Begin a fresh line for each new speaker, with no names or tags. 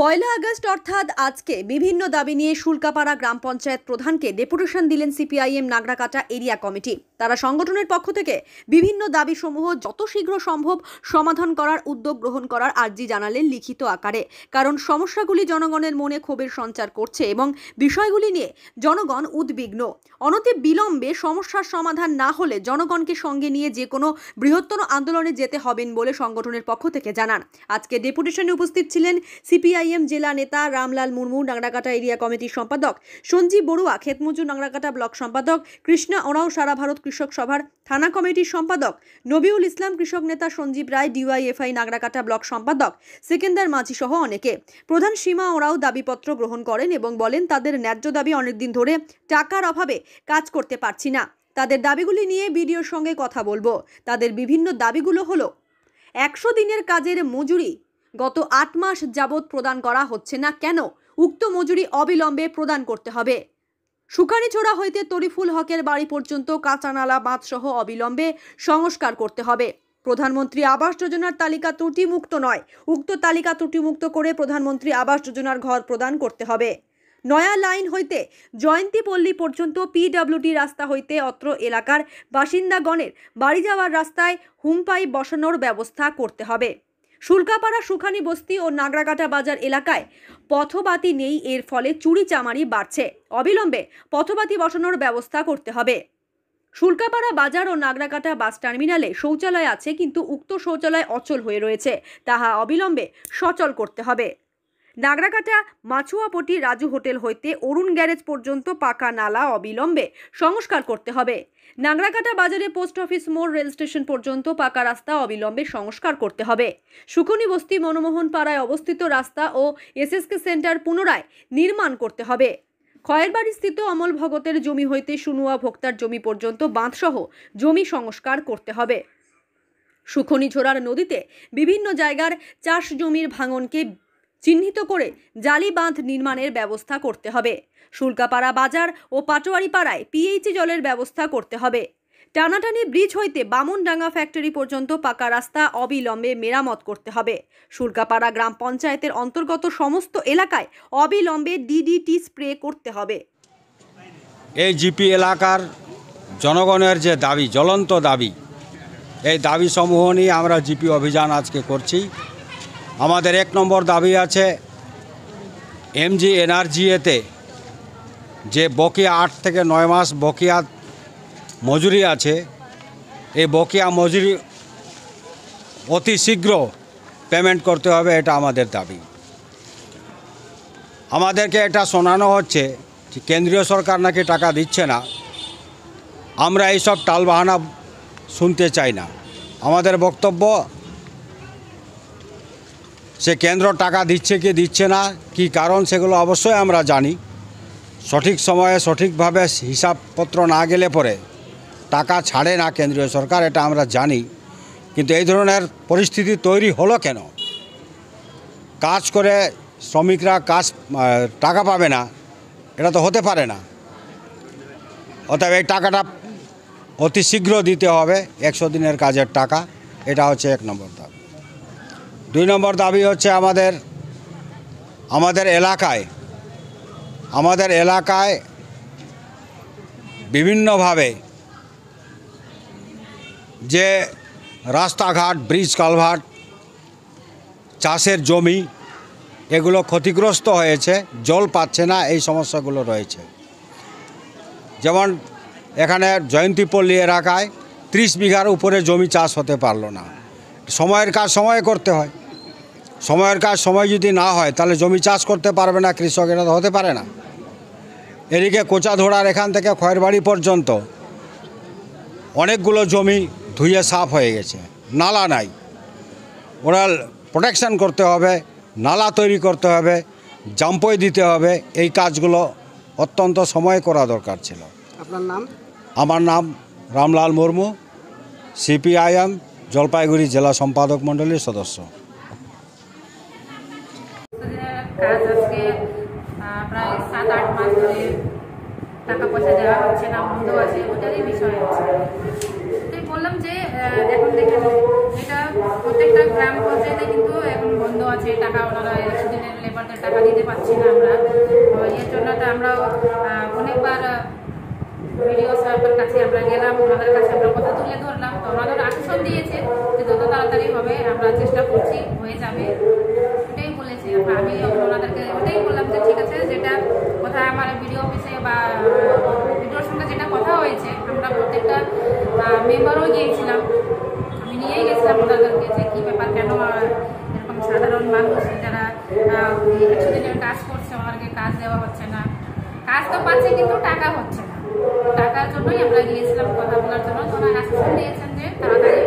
পয়লা August অর্থাৎ আজকে বিভিন্ন দাবি নিয়ে শুল্কাপাড়া গ্রাম পঞ্চায়েত প্রধানকে ডেপুটেশন দিলেন সিপিআইএম নাগরাকাটা এরিয়া কমিটি তারা সংগঠনের পক্ষ থেকে বিভিন্ন দাবি সমূহ যত শীঘ্র সম্ভব সমাধান করার উদ্যোগ গ্রহণ করার আর্জি জানালেন লিখিত আকারে কারণ সমস্যাগুলি জনগণের মনে ক্ষোভের সঞ্চার করছে এবং বিষয়গুলি নিয়ে জনগণ উদ্বিগ্ন অনতি বিলম্বে সমস্যার সমাধান না হলে জনগণকে সঙ্গে নিয়ে যে কোনো বৃহত্তর আন্দোলনে যেতে হবেন বলে সংগঠনের পক্ষ থেকে জানান আজকে ডেপুটেশনে উপস্থিত ছিলেন সিপিআই সিপিআইএম জেলা নেতা রামলাল মুর্মু নাংরাকাটা এরিয়া কমিটির সম্পাদক সঞ্জীব বড়ুয়া ক্ষেতমজুর নাংরাকাটা ব্লক সম্পাদক কৃষ্ণা ওরাও সারা ভারত কৃষক সভার থানা কমিটির সম্পাদক নবিউল ইসলাম কৃষক নেতা সঞ্জীব রায় ডিওয়াইএফআই নাগরাকাটা ব্লক সম্পাদক সিকেন্দার মাঝি সহ অনেকে প্রধান সীমা ওরাও দাবিপত্র গ্রহণ করেন এবং বলেন তাদের ন্যায্য দাবি অনেকদিন ধরে টাকার অভাবে কাজ করতে পারছি না তাদের দাবিগুলি নিয়ে ভিডিওর সঙ্গে কথা বলবো তাদের বিভিন্ন দাবিগুলো হলো একশো দিনের কাজের মজুরি গত আট মাস যাবৎ প্রদান করা হচ্ছে না কেন উক্ত মজুরি অবিলম্বে প্রদান করতে হবে সুকানিছোড়া হইতে তরিফুল হকের বাড়ি পর্যন্ত কাঁচানালা বাঁধসহ অবিলম্বে সংস্কার করতে হবে প্রধানমন্ত্রী আবাস যোজনার তালিকা ত্রুটিমুক্ত নয় উক্ত তালিকা ত্রুটিমুক্ত করে প্রধানমন্ত্রী আবাস যোজনার ঘর প্রদান করতে হবে নয়া লাইন হইতে জয়ন্তীপল্লী পর্যন্ত পিডাব্লিউডি রাস্তা হইতে অত্র এলাকার বাসিন্দাগণের বাড়ি যাওয়ার রাস্তায় হুমপাই বসানোর ব্যবস্থা করতে হবে শুল্কাপাড়া সুখানি বস্তি ও নাগরাকাটা বাজার এলাকায় পথবাতি নেই এর ফলে চুরি চামারি বাড়ছে অবিলম্বে পথবাতি বসানোর ব্যবস্থা করতে হবে শুল্কাপাড়া বাজার ও নাগরাকাটা বাস টার্মিনালে শৌচালয় আছে কিন্তু উক্ত শৌচালয় অচল হয়ে রয়েছে তাহা অবিলম্বে সচল করতে হবে নাগরাকাটা মাছুয়াপটি রাজু হোটেল হইতে অরুণ গ্যারেজ পর্যন্ত পাকা নালা অবিলম্বে সংস্কার করতে হবে নাগরাকাটা বাজারে পোস্ট অফিস মোড় রেল স্টেশন পর্যন্ত পাকা রাস্তা অবিলম্বে সংস্কার করতে হবে সুখনি বস্তি মনমোহন পাড়ায় অবস্থিত রাস্তা ও এসএসকে সেন্টার পুনরায় নির্মাণ করতে হবে খয়েরবাড়িস্থিত অমল ভগতের জমি হইতে সুনুয়া ভোক্তার জমি পর্যন্ত বাঁধসহ জমি সংস্কার করতে হবে ঝোড়ার নদীতে বিভিন্ন জায়গার চাষ জমির ভাঙনকে চিহ্নিত করে জালি বাঁধ নির্মাণের ব্যবস্থা করতে হবে শুল্কাপাড়া বাজার ও পাটোয়ারিপাড়ায় পিএইচি জলের ব্যবস্থা করতে হবে টানাটানি ব্রিজ হইতে বামনডাঙ্গা ফ্যাক্টরি পর্যন্ত পাকা রাস্তা অবিলম্বে মেরামত করতে হবে শুল্কাপাড়া গ্রাম পঞ্চায়েতের অন্তর্গত সমস্ত এলাকায় অবিলম্বে ডিডিটি স্প্রে করতে হবে
এই জিপি এলাকার জনগণের যে দাবি জ্বলন্ত দাবি এই দাবি সমূহ নিয়ে আমরা জিপি অভিযান আজকে করছি আমাদের এক নম্বর দাবি আছে এমজি এনআরজিএতে যে বকেয়া আট থেকে নয় মাস বকিয়া মজুরি আছে এই বকেয়া মজুরি অতি শীঘ্র পেমেন্ট করতে হবে এটা আমাদের দাবি আমাদেরকে এটা শোনানো হচ্ছে যে কেন্দ্রীয় সরকার নাকি টাকা দিচ্ছে না আমরা এইসব টালবাহানা শুনতে চাই না আমাদের বক্তব্য সে কেন্দ্র টাকা দিচ্ছে কি দিচ্ছে না কি কারণ সেগুলো অবশ্যই আমরা জানি সঠিক সময়ে সঠিকভাবে হিসাবপত্র না গেলে পরে টাকা ছাড়ে না কেন্দ্রীয় সরকার এটা আমরা জানি কিন্তু এই ধরনের পরিস্থিতি তৈরি হলো কেন কাজ করে শ্রমিকরা কাজ টাকা পাবে না এটা তো হতে পারে না অতএব এই টাকাটা অতি শীঘ্র দিতে হবে একশো দিনের কাজের টাকা এটা হচ্ছে এক নম্বর দুই নম্বর দাবি হচ্ছে আমাদের আমাদের এলাকায় আমাদের এলাকায় বিভিন্নভাবে যে রাস্তাঘাট ব্রিজ কালভার্ট চাষের জমি এগুলো ক্ষতিগ্রস্ত হয়েছে জল পাচ্ছে না এই সমস্যাগুলো রয়েছে যেমন এখানে জয়ন্তীপল্লী এলাকায় ত্রিশ বিঘার উপরে জমি চাষ হতে পারলো না সময়ের কাজ সময়ে করতে হয় সময়ের কাজ সময় যদি না হয় তাহলে জমি চাষ করতে পারবে না কৃষক এটা হতে পারে না এদিকে ধরার এখান থেকে খয়েরবাড়ি পর্যন্ত অনেকগুলো জমি ধুয়ে সাফ হয়ে গেছে নালা নাই ওরা প্রোটেকশান করতে হবে নালা তৈরি করতে হবে জাম্পই দিতে হবে এই কাজগুলো অত্যন্ত সময় করা দরকার ছিল আপনার নাম আমার নাম রামলাল মুর্মু সিপিআইএম জলপাইগুড়ি জেলা সম্পাদক মণ্ডলীর সদস্য
কাজ আজকে প্রায় সাত আট মাস ধরে টাকা পয়সা দেওয়া হচ্ছে না বন্ধ আছে ওটারই বিষয় আছে তাই বললাম যে এখন দেখেন এটা প্রত্যেকটা গ্রাম পঞ্চায়েতে কিন্তু এখন বন্ধ আছে টাকা ওনারা একদিনের লেবারদের টাকা দিতে পারছি না আমরা এর জন্য আমরা অনেকবার
ভিডিও সাহেবের কাছে আমরা গেলাম ওনাদের কাছে আমরা কথা তুলে ধরলাম তো ওনাদের আশ্বাসন দিয়েছে যে যত তাড়াতাড়ি হবে আমরা চেষ্টা
মেম্বারও গিয়েছিলাম আমি নিয়েই গেছিলাম ওনাদেরকে যে কী ব্যাপার কেন এরকম সাধারণ মানুষ যারা
একশো দিনের কাজ করছে আমাদেরকে কাজ দেওয়া হচ্ছে না
কাজ তো পাচ্ছে কিন্তু টাকা
হচ্ছে না টাকার জন্যই আমরা গিয়েছিলাম কথা বলার জন্য তো ওনার আশ্বাসন দিয়েছেন যে তাড়াতাড়ি